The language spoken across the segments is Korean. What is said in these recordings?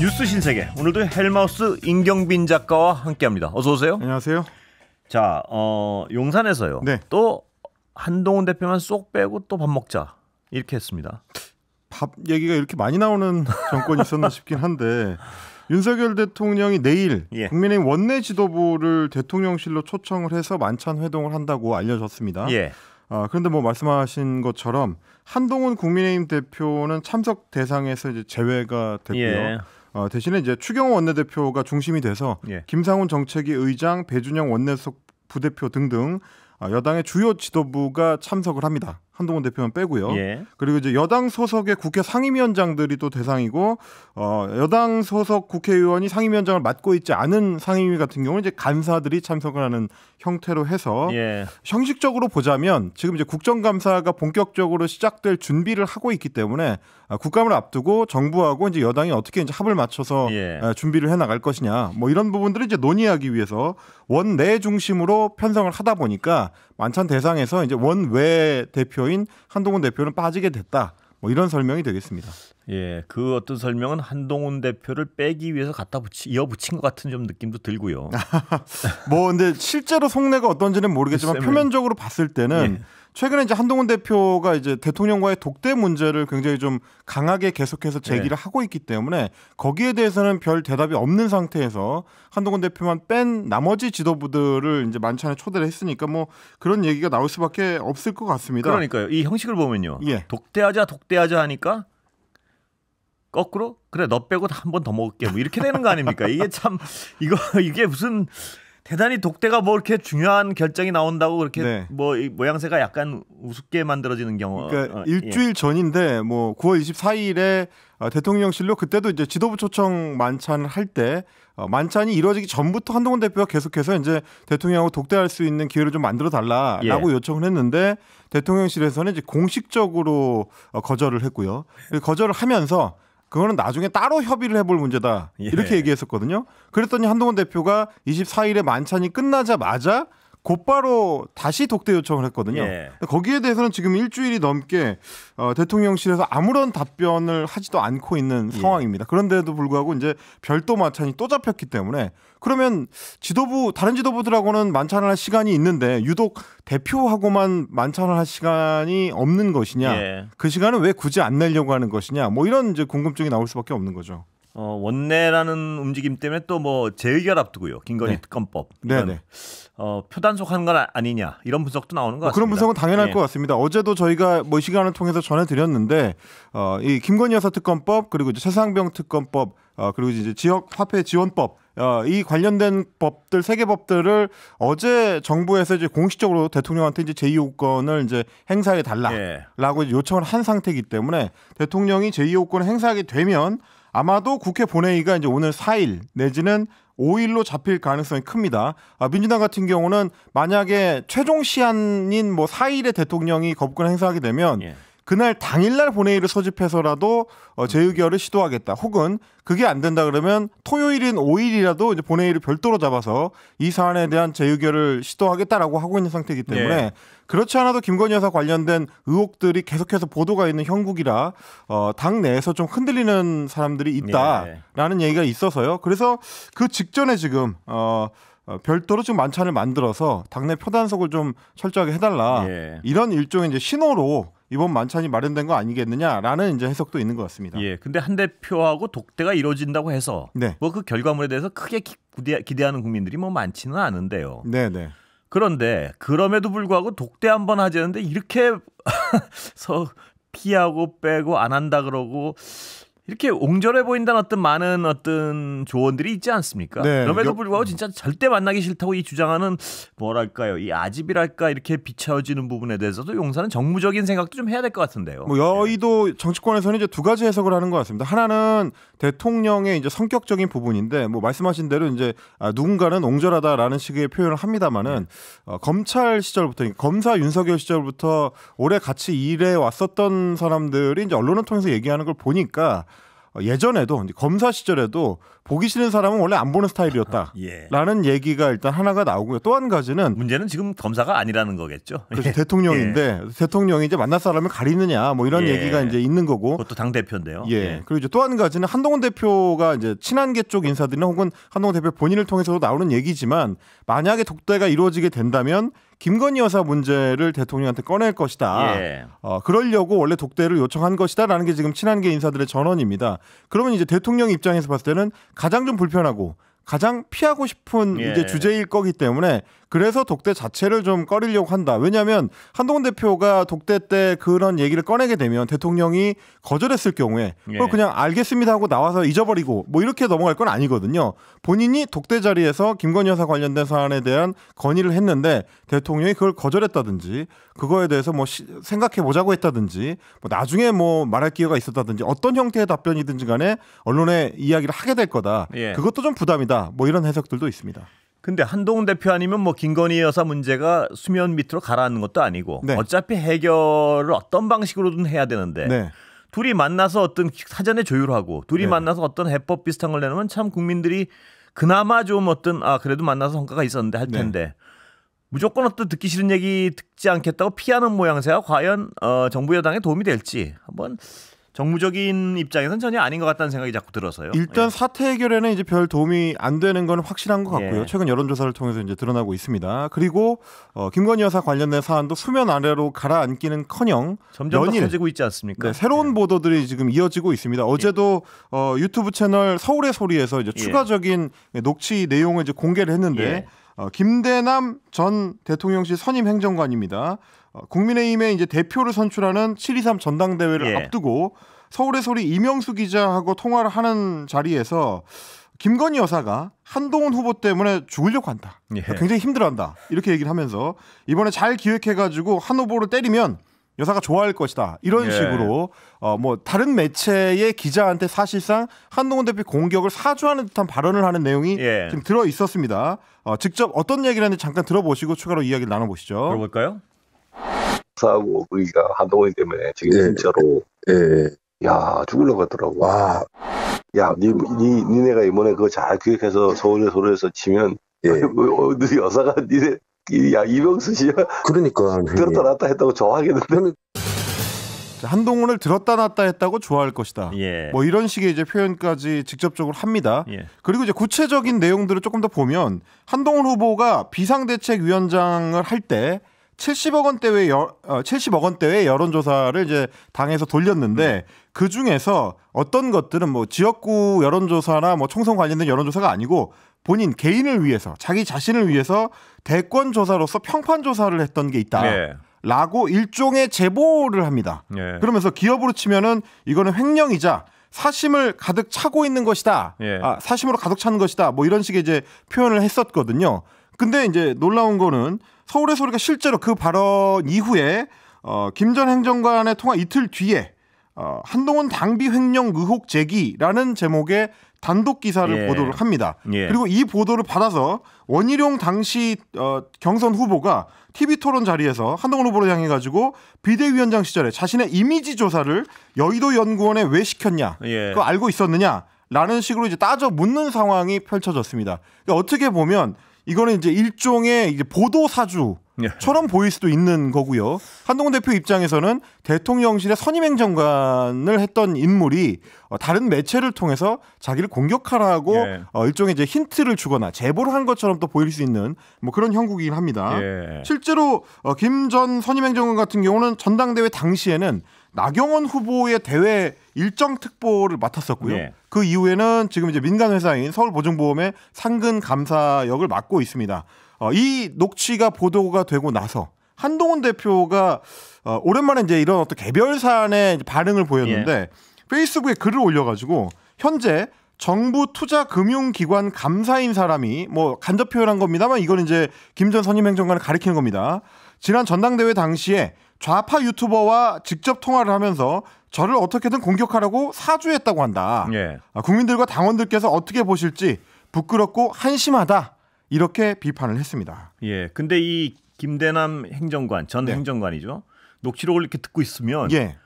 뉴스 신세계 오늘도 헬마우스 임경빈 작가와 함께합니다. 어서 오세요. 안녕하세요. 자, 어, 용산에서요. 네. 또 한동훈 대표만 쏙 빼고 또 밥 먹자 이렇게 했습니다. 밥 얘기가 이렇게 많이 나오는 정권이 있었나 싶긴 한데 윤석열 대통령이 내일 예. 국민의 원내 지도부를 대통령실로 초청을 해서 만찬 회동을 한다고 알려졌습니다. 예. 아, 그런데 뭐 말씀하신 것처럼 한동훈 국민의힘 대표는 참석 대상에서 이제 제외가 됐고요. 예. 어, 대신에 이제 추경 원내대표가 중심이 돼서 예. 김상훈 정책위 의장, 배준영 원내석 부대표 등등 어, 여당의 주요 지도부가 참석을 합니다. 한동훈 대표는 빼고요. 예. 그리고 이제 여당 소속의 국회 상임위원장들이 또 대상이고 어 여당 소속 국회의원이 상임위원장을 맡고 있지 않은 상임위 같은 경우는 이제 간사들이 참석을 하는 형태로 해서 예. 형식적으로 보자면 지금 이제 국정감사가 본격적으로 시작될 준비를 하고 있기 때문에 아, 국감을 앞두고 정부하고 이제 여당이 어떻게 이제 합을 맞춰서 예. 아, 준비를 해 나갈 것이냐 뭐 이런 부분들을 이제 논의하기 위해서 원내 중심으로 편성을 하다 보니까 완찬 대상에서 이제 원외 대표인 한동훈 대표는 빠지게 됐다. 뭐 이런 설명이 되겠습니다. 예, 그 어떤 설명은 한동훈 대표를 빼기 위해서 갖다 붙이 이어 붙인 것 같은 좀 느낌도 들고요. 뭐 근데 실제로 속내가 어떤지는 모르겠지만 표면적으로 봤을 때는 예. 최근에 이제 한동훈 대표가 이제 대통령과의 독대 문제를 굉장히 좀 강하게 계속해서 네. 제기를 네. 하고 있기 때문에 거기에 대해서는 별 대답이 없는 상태에서 한동훈 대표만 뺀 나머지 지도부들을 이제 만찬에 초대를 했으니까 뭐 그런 얘기가 나올 수밖에 없을 것 같습니다. 그러니까요. 이 형식을 보면요. 예. 독대하자 독대하자 하니까 거꾸로 그래 너 빼고 한 번 더 먹을게 뭐 이렇게 되는 거 아닙니까? 이게 참 이거 이게 무슨 대단히 독대가 뭐 이렇게 중요한 결정이 나온다고 그렇게 네. 뭐 모양새가 약간 우습게 만들어지는 경우. 그러니까 어, 예. 일주일 예. 전인데 뭐 9월 24일에 어, 대통령실로 그때도 이제 지도부 초청 만찬을 할때 어, 만찬이 이루어지기 전부터 한동훈 대표가 계속해서 이제 대통령하고 독대할 수 있는 기회를 좀 만들어 달라라고 예. 요청을 했는데 대통령실에서는 이제 공식적으로 어, 거절을 했고요. 거절을 하면서 그거는 나중에 따로 협의를 해볼 문제다. 예. 이렇게 얘기했었거든요. 그랬더니 한동훈 대표가 24일에 만찬이 끝나자마자 곧바로 다시 독대 요청을 했거든요. 예. 거기에 대해서는 지금 일주일이 넘게 어, 대통령실에서 아무런 답변을 하지도 않고 있는 예. 상황입니다. 그런데도 불구하고 이제 별도 만찬이 또 잡혔기 때문에 그러면 지도부 다른 지도부들하고는 만찬을 할 시간이 있는데 유독 대표하고만 만찬을 할 시간이 없는 것이냐 예. 그 시간을 왜 굳이 안 내려고 하는 것이냐 뭐 이런 이제 궁금증이 나올 수밖에 없는 거죠. 어, 원내라는 움직임 때문에 또 뭐 재의결 앞두고요. 김건희 네. 특검법. 네네. 네. 어, 표단속하는건 아니냐 이런 분석도 나오는 것 뭐 같습니다. 어, 그런 분석은 당연할 네. 것 같습니다. 어제도 저희가 뭐 시간을 통해서 전해드렸는데 어, 이 김건희 여사 특검법 그리고 이제 최상병 특검법 어, 그리고 이제 지역 화폐 지원법 어, 이 관련된 법들 세 개 법들을 어제 정부에서 이제 공식적으로 대통령한테 이제 제2호권을 이제 행사해 달라라고 예. 요청을 한 상태이기 때문에 대통령이 제2호권 행사하게 되면 아마도 국회 본회의가 이제 오늘 4일 내지는 5일로 잡힐 가능성이 큽니다. 아, 민주당 같은 경우는 만약에 최종 시한인 뭐 4일에 대통령이 거부권 행사하게 되면 예. 그날 당일날 본회의를 소집해서라도 어, 재의결을 음. 시도하겠다. 혹은 그게 안 된다 그러면 토요일인 5일이라도 이제 본회의를 별도로 잡아서 이 사안에 대한 재의결을 시도하겠다라고 하고 있는 상태이기 예. 때문에 예. 그렇지 않아도 김건희 여사 관련된 의혹들이 계속해서 보도가 있는 형국이라 어, 당 내에서 좀 흔들리는 사람들이 있다라는 예. 얘기가 있어서요. 그래서 그 직전에 지금 어, 어, 별도로 지금 만찬을 만들어서 당내 표단속을 좀 철저하게 해달라 예. 이런 일종의 이제 신호로 이번 만찬이 마련된 거 아니겠느냐라는 이제 해석도 있는 것 같습니다. 예. 근데 한 대표하고 독대가 이루어진다고 해서 네. 뭐그 결과물에 대해서 크게 기대, 하는 국민들이 뭐 많지는 않은데요. 네, 네. 그런데 그럼에도 불구하고 독대 한번 하자는데 이렇게 서 피하고 빼고 안 한다 그러고 이렇게 옹졸해 보인다는 어떤 많은 어떤 조언들이 있지 않습니까? 네. 그럼에도 불구하고 진짜 절대 만나기 싫다고 이 주장하는 뭐랄까요, 이 아집이랄까 이렇게 비춰지는 부분에 대해서도 용사는 정무적인 생각도 좀 해야 될 것 같은데요. 뭐 여의도 정치권에서는 이제 두 가지 해석을 하는 것 같습니다. 하나는 대통령의 이제 성격적인 부분인데 뭐 말씀하신 대로 이제 아, 누군가는 옹졸하다라는 식의 표현을 합니다만은 네. 어, 검찰 시절부터 그러니까 검사 윤석열 시절부터 오래 같이 일해 왔었던 사람들이 이제 언론을 통해서 얘기하는 걸 보니까. 어, 예전에도 검사 시절에도 보기 싫은 사람은 원래 안 보는 스타일이었다라는 예. 얘기가 일단 하나가 나오고요. 또 한 가지는 문제는 지금 검사가 아니라는 거겠죠. 그렇죠. 예. 대통령인데 예. 대통령이 이제 만날 사람을 가리느냐 뭐 이런 예. 얘기가 이제 있는 거고. 그것도 당 대표인데요. 예. 예. 그리고 이제 또 한 가지는 한동훈 대표가 이제 친한계 쪽 인사들이나 혹은 한동훈 대표 본인을 통해서도 나오는 얘기지만 만약에 독대가 이루어지게 된다면 김건희 여사 문제를 대통령한테 꺼낼 것이다. 예. 어, 그러려고 원래 독대를 요청한 것이다라는 게 지금 친한계 인사들의 전언입니다. 그러면 이제 대통령 입장에서 봤을 때는 가장 좀 불편하고 가장 피하고 싶은 예. 이제 주제일 거기 때문에 그래서 독대 자체를 좀 꺼리려고 한다. 왜냐하면 한동훈 대표가 독대 때 그런 얘기를 꺼내게 되면 대통령이 거절했을 경우에 예. 그걸 그냥 알겠습니다 하고 나와서 잊어버리고 뭐 이렇게 넘어갈 건 아니거든요. 본인이 독대 자리에서 김건희 여사 관련된 사안에 대한 건의를 했는데 대통령이 그걸 거절했다든지 그거에 대해서 뭐 생각해 보자고 했다든지 뭐 나중에 뭐 말할 기회가 있었다든지 어떤 형태의 답변이든지 간에 언론에 이야기를 하게 될 거다. 예. 그것도 좀 부담이다. 뭐 이런 해석들도 있습니다. 근데 한동훈 대표 아니면 뭐 김건희 여사 문제가 수면 밑으로 가라앉는 것도 아니고 네. 어차피 해결을 어떤 방식으로든 해야 되는데 네. 둘이 만나서 어떤 사전에 조율하고 둘이 네. 만나서 어떤 해법 비슷한 걸 내놓으면 참 국민들이 그나마 좀 어떤 아 그래도 만나서 성과가 있었는데 할 네. 텐데 무조건 어떤 듣기 싫은 얘기 듣지 않겠다고 피하는 모양새가 과연 어, 정부 여당에 도움이 될지 한번 정무적인 입장에선 전혀 아닌 것 같다는 생각이 자꾸 들어서요. 일단 예. 사태 해결에는 이제 별 도움이 안 되는 건 확실한 것 같고요. 예. 최근 여론조사를 통해서 이제 드러나고 있습니다. 그리고 어, 김건희 여사 관련된 사안도 수면 아래로 가라앉기는커녕 점점 연일, 커지고 있지 않습니까? 네, 새로운 예. 보도들이 지금 이어지고 있습니다. 어제도 예. 어, 유튜브 채널 서울의 소리에서 이제 예. 추가적인 녹취 내용을 이제 공개를 했는데. 예. 어, 김대남 전 대통령실 선임 행정관입니다. 어, 국민의힘의 이제 대표를 선출하는 723 전당대회를 예. 앞두고 서울의 소리 이명수 기자하고 통화를 하는 자리에서 김건희 여사가 한동훈 후보 때문에 죽으려고 한다. 예. 그러니까 굉장히 힘들어한다. 이렇게 얘기를 하면서 이번에 잘 기획해가지고 한 후보를 때리면 여사가 좋아할 것이다. 이런 예. 식으로 어 뭐 다른 매체의 기자한테 사실상 한동훈 대표 공격을 사주하는 듯한 발언을 하는 내용이 예. 지금 들어 있었습니다. 어 직접 어떤 얘기를 하는지 잠깐 들어보시고 추가로 이야기를 나눠보시죠. 들어볼까요? 사하고 의가 한동훈이 때문에 지금 예. 진짜로 예. 예. 야죽을려고 하더라고. 와. 야, 니, 니, 니네가 이번에 그거 잘기억해서 서울에 서울에서 치면 예. 뭐, 어, 너희 여사가 니네 야 이병수 씨야. 그러니까 예. 들었다 놨다 했다고 좋아하겠는데. 그 한동훈을 들었다 놨다 했다고 좋아할 것이다. 예. 뭐 이런 식의 이제 표현까지 직접적으로 합니다. 예. 그리고 이제 구체적인 내용들을 조금 더 보면 한동훈 후보가 비상대책위원장을 할때 70억 원대의 여, 70억 어, 원대의 여론조사를 이제 당에서 돌렸는데 음. 그 중에서 어떤 것들은 뭐 지역구 여론조사나 뭐 총선 관련된 여론조사가 아니고 본인 개인을 위해서 자기 자신을 위해서 대권 조사로서 평판 조사를 했던 게 있다. 네. 라고 일종의 제보를 합니다. 네. 그러면서 기업으로 치면은 이거는 횡령이자 사심을 가득 차고 있는 것이다. 네. 아, 사심으로 가득 찬 것이다. 뭐 이런 식의 이제 표현을 했었거든요. 근데 이제 놀라운 거는 서울에서우리가 실제로 그 발언 이후에 어, 김전 행정관의 통화 이틀 뒤에 어, 한동훈 당비 횡령 의혹 제기라는 제목의 단독 기사를 예. 보도를 합니다. 예. 그리고 이 보도를 받아서 원희룡 당시 어, 경선 후보가 TV 토론 자리에서 한동훈 후보를 향해 가지고 비대위원장 시절에 자신의 이미지 조사를 여의도 연구원에 왜 시켰냐, 예. 그거 알고 있었느냐. 라는 식으로 이제 따져 묻는 상황이 펼쳐졌습니다. 그러니까 어떻게 보면 이거는 이제 일종의 이제 보도 예. 사주처럼 보일 수도 있는 거고요. 한동훈 대표 입장에서는 대통령실의 선임행정관을 했던 인물이 어, 다른 매체를 통해서 자기를 공격하라고 예. 어, 일종의 이제 힌트를 주거나 제보를 한 것처럼 또 보일 수 있는 뭐 그런 형국이긴 합니다. 예. 실제로 어, 김전 선임행정관 같은 경우는 전당대회 당시에는 나경원 후보의 대외 일정 특보를 맡았었고요. 네. 그 이후에는 지금 이제 민간 회사인 서울보증보험의 상근 감사 역을 맡고 있습니다. 어, 이 녹취가 보도가 되고 나서 한동훈 대표가 어, 오랜만에 이제 이런 어떤 개별 사안에 반응을 보였는데 예. 페이스북에 글을 올려가지고 현재 정부 투자 금융기관 감사인 사람이 뭐 간접 표현한 겁니다만 이건 이제 김전 선임 행정관을 가리키는 겁니다. 지난 전당대회 당시에 좌파 유튜버와 직접 통화를 하면서 저를 어떻게든 공격하라고 사주했다고 한다. 예. 아, 국민들과 당원들께서 어떻게 보실지 부끄럽고 한심하다. 이렇게 비판을 했습니다. 예. 근데 이 김대남 행정관 전 네. 행정관이죠. 녹취록을 이렇게 듣고 있으면 예.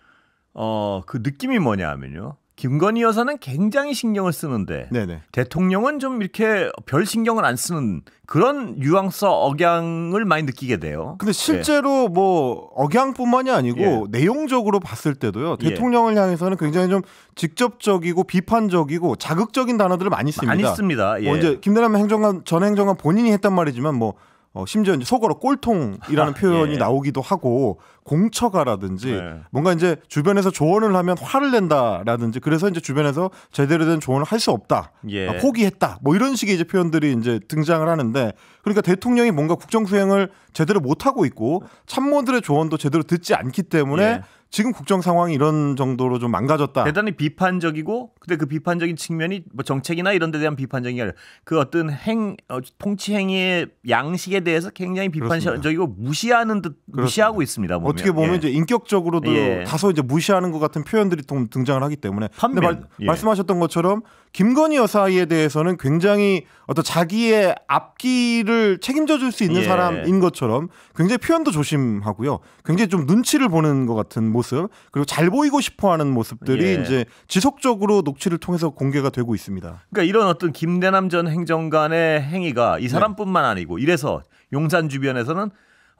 어그 느낌이 뭐냐 하면요. 김건희 여사는 굉장히 신경을 쓰는데 네네. 대통령은 좀 이렇게 별 신경을 안 쓰는 그런 유황스 억양을 많이 느끼게 돼요. 근데 실제로 예. 뭐 억양뿐만이 아니고 예. 내용적으로 봤을 때도요. 예. 대통령을 예. 향해서는 굉장히 좀 직접적이고 비판적이고 자극적인 단어들을 많이 씁니다. 많이 씁니다. 예. 뭐 이제 김대남 행정관 전 행정관 본인이 했단 말이지만 뭐 어, 심지어 이제 속으로 꼴통이라는 아, 표현이 예. 나오기도 하고 공처가라든지 네. 뭔가 이제 주변에서 조언을 하면 화를 낸다라든지 그래서 이제 주변에서 제대로 된 조언을 할 수 없다 예. 아, 포기했다 뭐 이런 식의 이제 표현들이 이제 등장을 하는데 그러니까 대통령이 뭔가 국정 수행을 제대로 못 하고 있고 참모들의 조언도 제대로 듣지 않기 때문에 예. 지금 국정 상황이 이런 정도로 좀 망가졌다. 대단히 비판적이고 근데 그 비판적인 측면이 뭐 정책이나 이런 데 대한 비판적이 아니라 그 어떤 행 어, 통치 행위의 양식에 대해서 굉장히 비판적이고 무시하는 듯 그렇습니다. 무시하고 있습니다. 보면. 어떻게 보면 예. 이제 인격적으로도 예. 다소 이제 무시하는 것 같은 표현들이 등장을 하기 때문에 판면. 말, 예. 말씀하셨던 것처럼 김건희 여사에 대해서는 굉장히 어떤 자기의 앞길을 책임져 줄 수 있는 예. 사람인 것처럼 굉장히 표현도 조심하고요. 굉장히 좀 눈치를 보는 것 같은 모습 그리고 잘 보이고 싶어하는 모습들이 예. 이제 지속적으로 녹취를 통해서 공개가 되고 있습니다. 그러니까 이런 어떤 김대남 전 행정관의 행위가 이 네. 사람뿐만 아니고 이래서 용산 주변에서는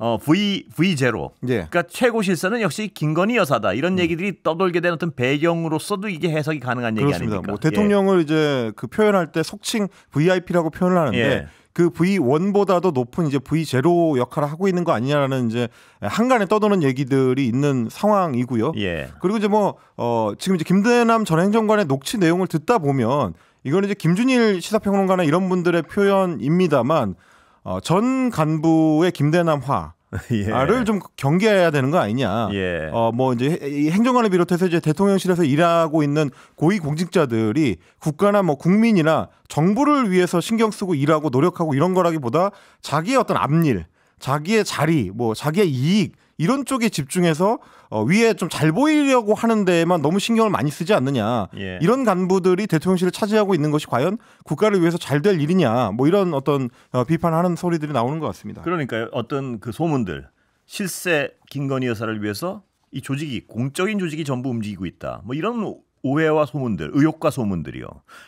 어, V V 제로. 예. 그러니까 최고 실세는 역시 김건희 여사다. 이런 음. 얘기들이 떠돌게 된 어떤 배경으로서도 이게 해석이 가능한 그렇습니다. 아닙니까? 뭐 대통령을 예. 이제 그 표현할 때 속칭 VIP라고 표현을 하는데 예. 그 V1보다도 높은 이제 V0 역할을 하고 있는 거 아니냐라는 이제 한간에 떠도는 얘기들이 있는 상황이고요. 예. 그리고 이제 뭐 어, 지금 이제 김대남 전 행정관의 녹취 내용을 듣다 보면 이거는 이제 김준일 시사평론가나 이런 분들의 표현입니다만 어, 전 간부의 김대남화 예. 아를 좀 경계해야 되는 거 아니냐. 예. 어뭐 이제 행정관을 비롯해서 이제 대통령실에서 일하고 있는 고위 공직자들이 국가나 뭐 국민이나 정부를 위해서 신경 쓰고 일하고 노력하고 이런 거라기보다 자기의 어떤 앞일, 자기의 자리, 뭐 자기의 이익 이런 쪽에 집중해서 어, 위에 좀 잘 보이려고 하는 데에만 너무 신경을 많이 쓰지 않느냐 예. 이런 간부들이 대통령실을 차지하고 있는 것이 과연 국가를 위해서 잘 될 일이냐 뭐 이런 어떤 어, 비판하는 소리들이 나오는 것 같습니다. 그러니까요 어떤 그 소문들 실세 김건희 여사를 위해서 이 조직이 공적인 조직이 전부 움직이고 있다. 뭐 이런 오해와 소문들, 의혹과 소문들이요.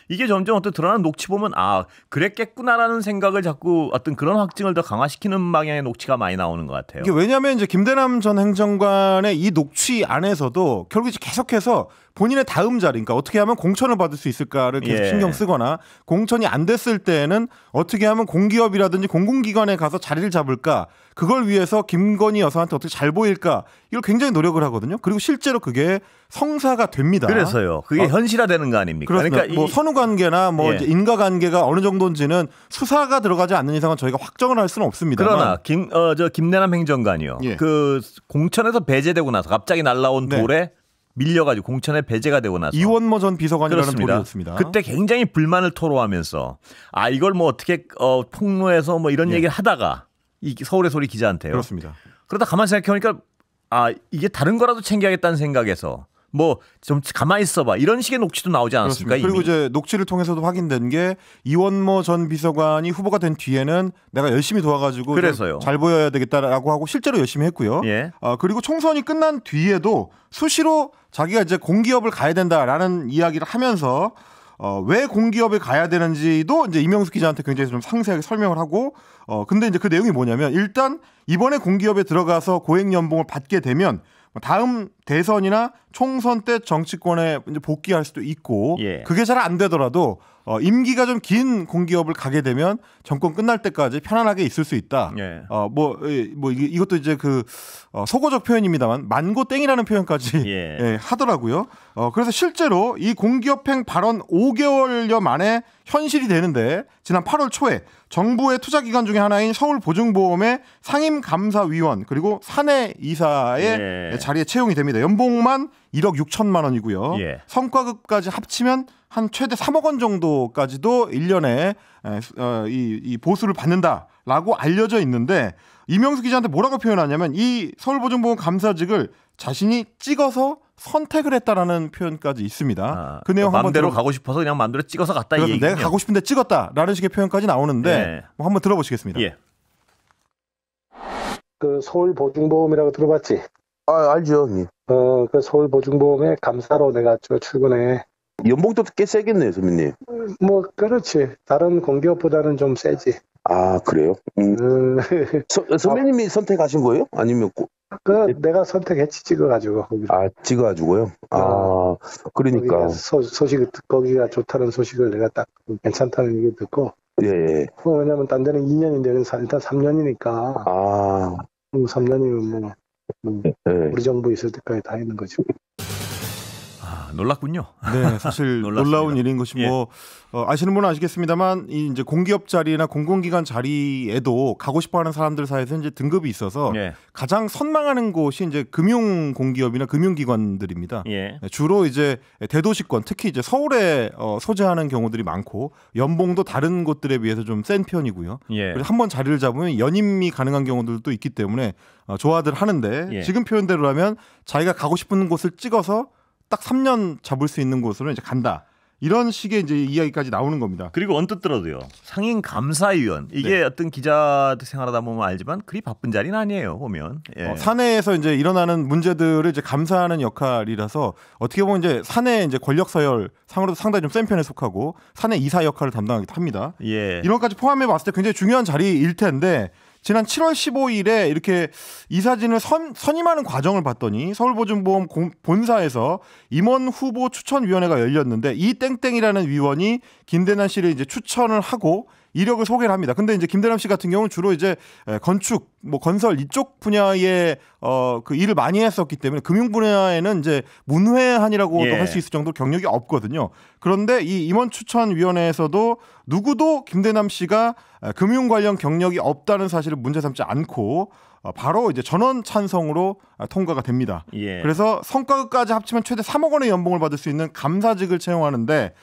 이게 점점 어떤 드러난 녹취 보면 아 그랬겠구나라는 생각을 자꾸 어떤 그런 확증을 더 강화시키는 방향의 녹취가 많이 나오는 것 같아요. 이게 왜냐하면 이제 김대남 전 행정관의 이 녹취 안에서도 결국 이제 계속해서 본인의 다음 자리, 그러니까 어떻게 하면 공천을 받을 수 있을까를 계속 예. 신경 쓰거나 공천이 안 됐을 때에는 어떻게 하면 공기업이라든지 공공기관에 가서 자리를 잡을까 그걸 위해서 김건희 여사한테 어떻게 잘 보일까 이걸 굉장히 노력을 하거든요. 그리고 실제로 그게 성사가 됩니다. 그래서요. 그게 어, 현실화되는 거 아닙니까? 그렇습니다. 그러니까 뭐 선후 관계나 뭐 예. 인과 관계가 어느 정도인지는 수사가 들어가지 않는 이상은 저희가 확정을 할 수는 없습니다. 그러나 김어저 김내남 행정관이요. 예. 그 공천에서 배제되고 나서 갑자기 날라온 네. 돌에 밀려가지고 공천에 배제가 되고 나서 이원모 전 비서관이라는 그 분이었습니다. 그때 굉장히 불만을 토로하면서 아 이걸 뭐 어떻게 어, 폭로해서 뭐 이런 예. 얘기를 하다가 이 서울의 소리 기자한테요. 그렇습니다. 그러다 가만 생각해 보니까 아 이게 다른 거라도 챙겨야겠다는 생각에서 뭐좀 가만히 있어봐 이런 식의 녹취도 나오지 않았습니까? 그리고 이제 녹취를 통해서도 확인된 게 이원모 전 비서관이 후보가 된 뒤에는 내가 열심히 도와가지고 그래서요. 잘 보여야 되겠다라고 하고 실제로 열심히 했고요. 예. 아, 그리고 총선이 끝난 뒤에도 수시로 자기가 이제 공기업을 가야 된다라는 이야기를 하면서 어, 왜 공기업에 가야 되는지도 이제 이명숙 기자한테 굉장히 좀 상세하게 설명을 하고 어, 근데 이제 그 내용이 뭐냐면 일단 이번에 공기업에 들어가서 고액 연봉을 받게 되면 다음 대선이나 총선 때 정치권에 복귀할 수도 있고 예. 그게 잘 안 되더라도 어, 임기가 좀 긴 공기업을 가게 되면 정권 끝날 때까지 편안하게 있을 수 있다. 예. 어, 뭐, 뭐 이것도 이제 그 어, 소고적 표현입니다만 만고 땡이라는 표현까지 예. 예, 하더라고요. 어, 그래서 실제로 이 공기업행 발언 5개월여 만에 현실이 되는데 지난 8월 초에 정부의 투자 기관 중에 하나인 서울보증보험의 상임감사위원 그리고 사내 이사의 예. 자리에 채용이 됩니다. 연봉만 1억 6천만 원이고요. 예. 성과급까지 합치면 한 최대 3억 원 정도까지도 1년에 어, 이, 이 보수를 받는다라고 알려져 있는데 이명수 기자한테 뭐라고 표현하냐면 이 서울보증보험 감사직을 자신이 찍어서 선택을 했다라는 표현까지 있습니다. 아, 그 내용 한번 대로 가고 싶어서 그냥 만들어 찍어서 갔다 이 내가 가고 싶은데 찍었다라는 식의 표현까지 나오는데 예. 뭐 한번 들어보시겠습니다. 예. 그 서울 보증보험이라고 들어봤지? 아 알죠 형님. 어, 그 서울보증보험에 감사로 내가 저 출근해. 연봉도 꽤 세겠네요, 선배님. 뭐, 그렇지. 다른 공기업보다는 좀 세지. 아, 그래요? 음. 음. 서, 선배님이 아, 선택하신 거예요? 아니면 고... 그 내가 선택했지 찍어가지고 거기로. 아 찍어가지고요 아, 아 그러니까 소, 식을 거기가 좋다는 소식을 내가 딱 괜찮다는 얘기 듣고 예, 예. 어, 왜냐면 딴 데는 2년인데 일단 3년이니까 아 3년이면 음, 뭐 음, 네. 우리 정부 있을 때까지 다 했는 거죠. 놀랐군요. 네, 사실 놀라운 일인 것이 예. 뭐 예. 어, 아시는 분은 아시겠습니다만 이 이제 공기업 자리나 공공기관 자리에도 가고 싶어하는 사람들 사이에서 이제 등급이 있어서 예. 가장 선망하는 곳이 이제 금융 공기업이나 금융기관들입니다. 예. 네, 주로 이제 대도시권, 특히 이제 서울에 어, 소재하는 경우들이 많고 연봉도 다른 곳들에 비해서 좀 센 편이고요. 예. 그래서 한번 자리를 잡으면 연임이 가능한 경우들도 있기 때문에 어, 좋아들 하는데 예. 지금 표현대로라면 자기가 가고 싶은 곳을 찍어서 딱 3년 잡을 수 있는 곳으로 이제 간다. 이런 식의 이제 이야기까지 나오는 겁니다. 그리고 언뜻 들어도요. 상인 감사위원 이게 네. 어떤 기자 생활하다 보면 알지만 그리 바쁜 자리는 아니에요 보면. 예. 어, 사내에서 이제 일어나는 문제들을 이제 감사하는 역할이라서 어떻게 보면 이제 사내 이제 권력 서열 상으로도 상당히 좀센 편에 속하고 사내 이사 역할을 담당하기도 합니다. 예. 이런까지 포함해 봤을 때 굉장히 중요한 자리일 텐데 지난 7월 15일에 이렇게 이사진을 선, 선임하는 과정을 봤더니 서울보증보험 본사에서 임원 후보 추천위원회가 열렸는데 이 땡땡이라는 위원이 김대난 씨를 이제 추천을 하고 이력을 소개를 합니다. 근데 이제 김대남 씨 같은 경우는 주로 이제 건축, 뭐 건설 이쪽 분야에 어그 일을 많이 했었기 때문에 금융 분야에는 이제 문외한이라고도 예. 할수 있을 정도 로 경력이 없거든요. 그런데 이 임원 추천 위원회에서도 누구도 김대남 씨가 금융 관련 경력이 없다는 사실을 문제 삼지 않고 어, 바로 이제 전원 찬성으로 아, 통과가 됩니다. 예. 그래서 성과급까지 합치면 최대 3억 원의 연봉을 받을 수 있는 감사직을 채용하는데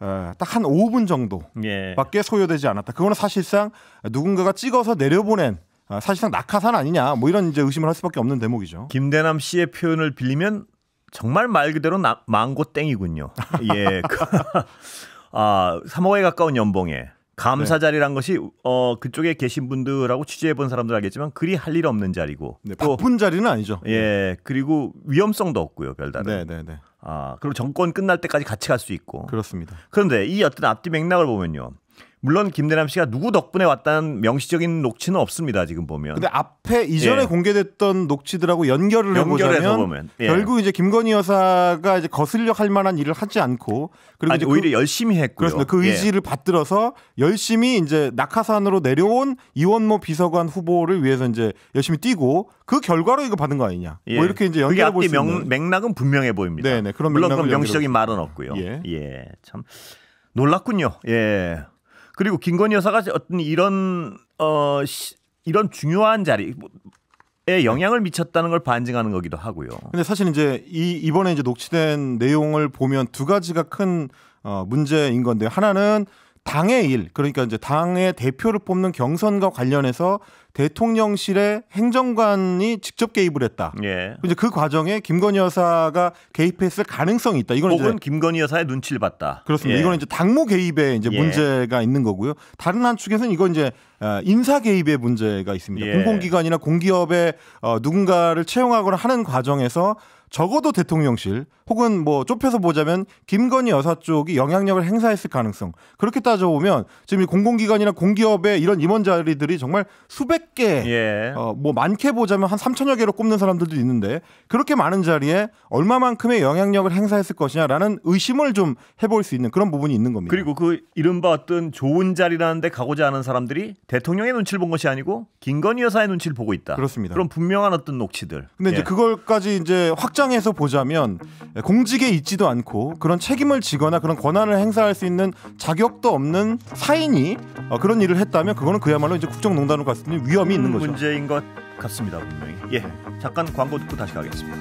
어, 딱한 5분 정도밖에 예. 소요되지 않았다. 그거는 사실상 누군가가 찍어서 내려보낸 어, 사실상 낙하산 아니냐 뭐 이런 이제 의심을 할 수밖에 없는 대목이죠. 김대남 씨의 표현을 빌리면 정말 말 그대로 나, 망고 땡이군요. 예. 그, 아, 3억에 가까운 연봉에 감사 자리란 네. 것이 어 그쪽에 계신 분들하고 취재해 본 사람들 알겠지만 그리 할 일 없는 자리고 네, 또 바쁜 자리는 아니죠. 예 그리고 위험성도 없고요 별다른. 네네네. 네, 네. 아 그리고 정권 끝날 때까지 같이 갈 수 있고. 그렇습니다. 그런데 이 어떤 앞뒤 맥락을 보면요. 물론 김대남 씨가 누구 덕분에 왔다는 명시적인 녹취는 없습니다. 지금 보면. 근데 앞에 이전에 예. 공개됐던 녹취들하고 연결을 연결해서 보면 예. 결국 이제 김건희 여사가 이제 거슬려 할 만한 일을 하지 않고 그리고 아니, 그 오히려 그, 열심히 했고요. 그렇습니다. 그 예. 의지를 예. 받들어서 열심히 이제 낙하산으로 내려온 이원모 비서관 후보를 위해서 이제 열심히 뛰고 그 결과로 이거 받은 거 아니냐. 뭐 예. 이렇게 이제 연결해 볼수 있는 맥락은 분명해 보입니다. 네네, 네. 그런 물론 그 명시적인 말은 없고요. 예. 참놀랐군요 예. 그리고 김건희 여사가 어떤 이런 어 시, 이런 중요한 자리 에 영향을 미쳤다는 걸 반증하는 거기도 하고요. 근데 사실 이제 이 이번에 이제 녹취된 내용을 보면 두 가지가 큰 어, 문제인 건데 하나는 당의 일 그러니까 이제 당의 대표를 뽑는 경선과 관련해서 대통령실의 행정관이 직접 개입을 했다. 예. 이제 그 과정에 김건희 여사가 개입했을 가능성이 있다. 이건 혹은 김건희 여사의 눈치를 봤다. 그렇습니다. 예. 이거는 이제 당무 개입에 이제 예. 문제가 있는 거고요. 다른 한측에서는 이건 이제 어, 인사 개입의 문제가 있습니다. 예. 공공기관이나 공기업에 어, 누군가를 채용하거나 하는 과정에서 적어도 대통령실 혹은 뭐 좁혀서 보자면 김건희 여사 쪽이 영향력을 행사했을 가능성 그렇게 따져보면 지금 이 공공기관이나 공기업의 이런 임원 자리들이 정말 수백 개, 예. 어, 뭐 많게 보자면 한 3천여 개로 꼽는 사람들도 있는데 그렇게 많은 자리에 얼마만큼의 영향력을 행사했을 것이냐라는 의심을 좀 해볼 수 있는 그런 부분이 있는 겁니다. 그리고 그 이른바 어떤 좋은 자리라는데 가고자 하는 사람들이 대통령의 눈치를 본 것이 아니고 김건희 여사의 눈치를 보고 있다. 그렇습니다. 그럼 분명한 어떤 녹취들. 근데 이제 예. 그걸까지 이제 확장 입장에서 보자면 공직에 있지도 않고 그런 책임을 지거나 그런 권한을 행사할 수 있는 자격도 없는 사인이 어, 그런 일을 했다면 그거는 그야말로 이제 국정농단으로 갔으니 위험이 있는 거죠. 문제인 것 같습니다 분명히. 예, 네. 잠깐 광고 듣고 다시 가겠습니다.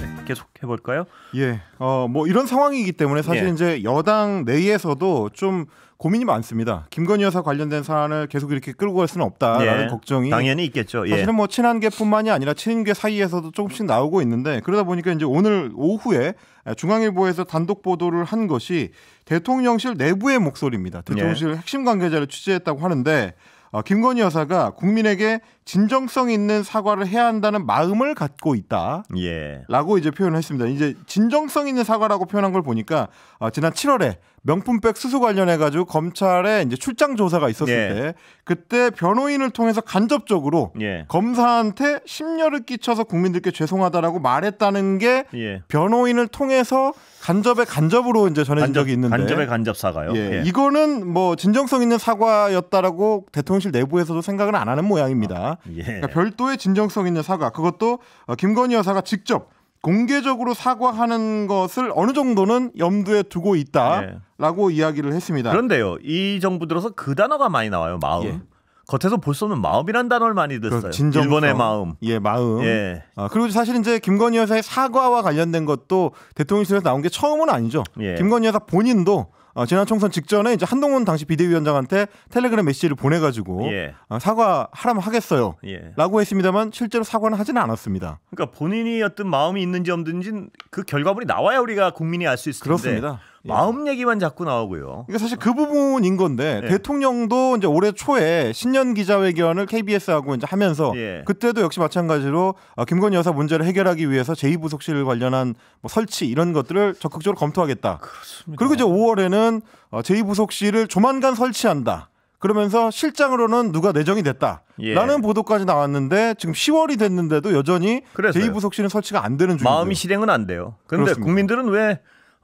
네, 계속 해볼까요? 예. 어, 뭐 이런 상황이기 때문에 사실 예. 이제 여당 내에서도 좀 고민이 많습니다. 김건희 여사 관련된 사안을 계속 이렇게 끌고 갈 수는 없다라는 예, 걱정이 당연히 있겠죠. 예. 사실은 뭐 친한계뿐만이 아니라 친인계 사이에서도 조금씩 나오고 있는데 그러다 보니까 이제 오늘 오후에 중앙일보에서 단독 보도를 한 것이 대통령실 내부의 목소리입니다. 대통령실 예. 핵심 관계자를 취재했다고 하는데 어, 김건희 여사가 국민에게 진정성 있는 사과를 해야 한다는 마음을 갖고 있다라고 예. 이제 표현을 했습니다. 이제 진정성 있는 사과라고 표현한 걸 보니까 어, 지난 7월에 명품백 수수 관련해 가지고 검찰에 이제 출장 조사가 있었을 예. 때 그때 변호인을 통해서 간접적으로 예. 검사한테 심려를 끼쳐서 국민들께 죄송하다라고 말했다는 게 예. 변호인을 통해서 간접의 간접으로 이제 전해진 간접, 적이 있는데 간접에 간접 사과요. 예. 예. 이거는 뭐 진정성 있는 사과였다라고 대통령실 내부에서도 생각을 안 하는 모양입니다. 아, 예. 그러니까 별도의 진정성 있는 사과 그것도 김건희 여사가 직접 공개적으로 사과하는 것을 어느 정도는 염두에 두고 있다라고 예. 이야기를 했습니다. 그런데요, 이 정부 들어서 그 단어가 많이 나와요. 마음. 예. 겉에서 볼 수 없는 마음이란 단어를 많이 그 듣어요. 진정 일본의 마음. 예, 마음. 예. 아, 그리고 사실 이제 김건희 여사의 사과와 관련된 것도 대통령실에서 나온 게 처음은 아니죠. 예. 김건희 여사 본인도 어, 지난 총선 직전에 이제 한동훈 당시 비대위원장한테 텔레그램 메시지를 보내가지고 예. 어, 사과하라면 하겠어요. 예. 라고 했습니다만 실제로 사과는 하지는 않았습니다. 그러니까 본인이 어떤 마음이 있는지 없는지 그 결과물이 나와야 우리가 국민이 알 수 있을 텐데. 그렇습니다. 예. 마음 얘기만 자꾸 나오고요. 이게 사실 그 부분인 건데 예. 대통령도 이제 올해 초에 신년 기자회견을 KBS하고 이제 하면서 예. 그때도 역시 마찬가지로 아, 김건희 여사 문제를 해결하기 위해서 제2부속실 관련한 뭐 설치 이런 것들을 적극적으로 검토하겠다. 그렇습니다. 그리고 이제 5월에는 아, 제2부속실을 조만간 설치한다. 그러면서 실장으로는 누가 내정이 됐다. 예. 라는 예. 보도까지 나왔는데 지금 10월이 됐는데도 여전히 제2부속실은 설치가 안 되는 중이에요. 마음이 실행은 안 돼요. 그런데 국민들은 왜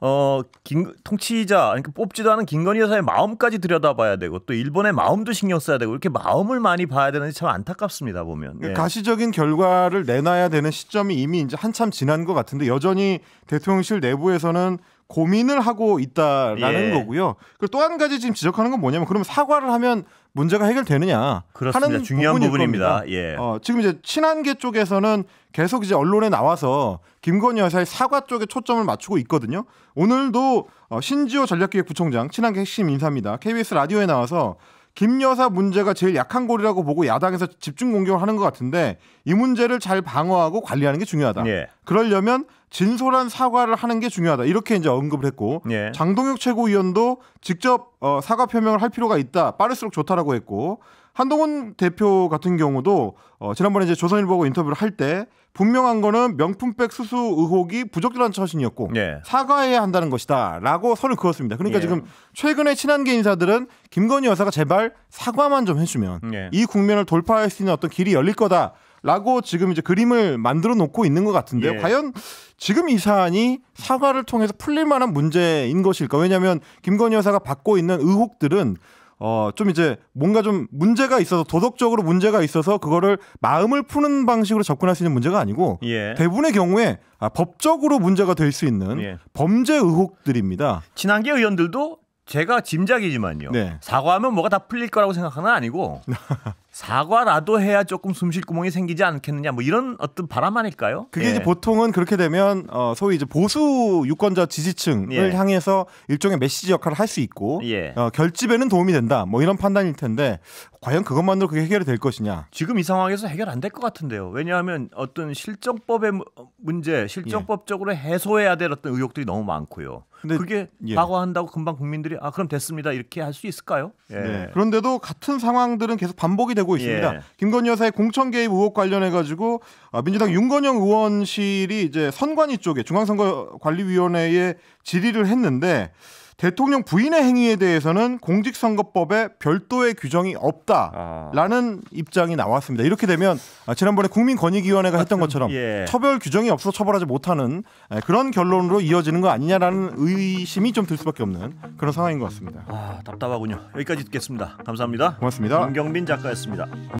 어, 김, 통치자, 그러니까 뽑지도 않은 김건희 여사의 마음까지 들여다봐야 되고 또 일본의 마음도 신경 써야 되고 이렇게 마음을 많이 봐야 되는지 참 안타깝습니다 보면. 그러니까 예. 가시적인 결과를 내놔야 되는 시점이 이미 이제 한참 지난 것 같은데 여전히 대통령실 내부에서는 고민을 하고 있다라는 예. 거고요. 그리고 또한 가지 지금 지적하는 건 뭐냐면 그러면 사과를 하면 문제가 해결되느냐 그렇습니다. 하는 중요한 부분입니다. 예. 어, 지금 이제 친한계 쪽에서는 계속 이제 언론에 나와서 김건희 여사의 사과 쪽에 초점을 맞추고 있거든요. 오늘도 어, 신지호 전략기획부총장 친한계 핵심 인사입니다. KBS 라디오에 나와서 김 여사 문제가 제일 약한 골이라고 보고 야당에서 집중 공격을 하는 것 같은데 이 문제를 잘 방어하고 관리하는 게 중요하다. 예. 그러려면 진솔한 사과를 하는 게 중요하다. 이렇게 이제 언급을 했고 예. 장동혁 최고위원도 직접 어, 사과 표명을 할 필요가 있다. 빠를수록 좋다라고 했고 한동훈 대표 같은 경우도 어, 지난번에 이제 조선일보하고 인터뷰를 할 때 분명한 거는 명품백 수수 의혹이 부적절한 처신이었고 예. 사과해야 한다는 것이다라고 선을 그었습니다. 그러니까 예. 지금 최근에 친한계 인사들은 김건희 여사가 제발 사과만 좀 해주면 예. 이 국면을 돌파할 수 있는 어떤 길이 열릴 거다. 라고 지금 이제 그림을 만들어 놓고 있는 것 같은데요. 예. 과연 지금 이 사안이 사과를 통해서 풀릴 만한 문제인 것일까? 왜냐하면 김건희 여사가 받고 있는 의혹들은 어, 좀 이제 뭔가 좀 문제가 있어서 도덕적으로 문제가 있어서 그거를 마음을 푸는 방식으로 접근할 수 있는 문제가 아니고 예. 대부분의 경우에 아, 법적으로 문제가 될 수 있는 예. 범죄 의혹들입니다. 지난기 의원들도 제가 짐작이지만요. 네. 사과하면 뭐가 다 풀릴 거라고 생각하는 아니고 사과라도 해야 조금 숨 쉴 구멍이 생기지 않겠느냐 뭐 이런 어떤 바람 아닐까요? 그게 예. 이제 보통은 그렇게 되면 어 소위 이제 보수 유권자 지지층을 예. 향해서 일종의 메시지 역할을 할 수 있고 예. 어 결집에는 도움이 된다 뭐 이런 판단일 텐데 과연 그것만으로 그게 해결이 될 것이냐? 지금 이 상황에서 해결 안 될 것 같은데요. 왜냐하면 어떤 실정법의 어, 문제, 실정법적으로 예. 해소해야 될 어떤 의혹들이 너무 많고요. 근데 그게 예. 과거한다고 금방 국민들이 아 그럼 됐습니다 이렇게 할 수 있을까요? 예. 네. 그런데도 같은 상황들은 계속 반복이 되고 있습니다. 예. 김건희 여사의 공천 개입 의혹 관련해 가지고 아, 민주당 윤건영 의원실이 이제 선관위 쪽에 중앙선거관리위원회에 질의를 했는데. 대통령 부인의 행위에 대해서는 공직선거법에 별도의 규정이 없다라는 아. 입장이 나왔습니다. 이렇게 되면 아, 지난번에 국민권익위원회가 했던 것처럼 예. 처벌 규정이 없어 서 처벌하지 못하는 그런 결론으로 이어지는 거 아니냐라는 의심이 좀 들 수밖에 없는 그런 상황인 것 같습니다. 아, 답답하군요. 여기까지 듣겠습니다. 감사합니다. 고맙습니다. 김경민 작가였습니다.